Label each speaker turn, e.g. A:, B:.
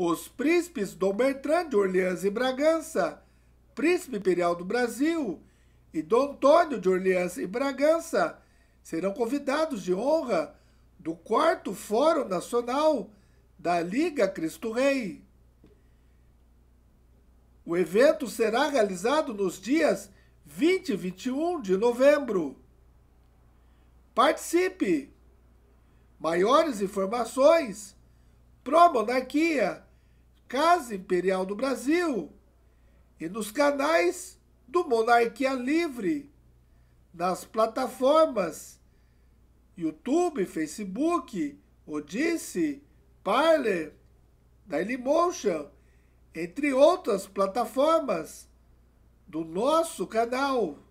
A: Os príncipes Dom Bertrand de Orleans e Bragança, príncipe imperial do Brasil, e Dom Antônio de Orleans e Bragança serão convidados de honra do quarto Fórum Nacional da Liga Cristo Rei. O evento será realizado nos dias 20 e 21 de novembro. Participe! Maiores informações: Pro Monarquia Casa Imperial do Brasil e nos canais do Monarquia Livre, nas plataformas YouTube, Facebook, Odisse, Parler, Dailymotion, entre outras plataformas do nosso canal.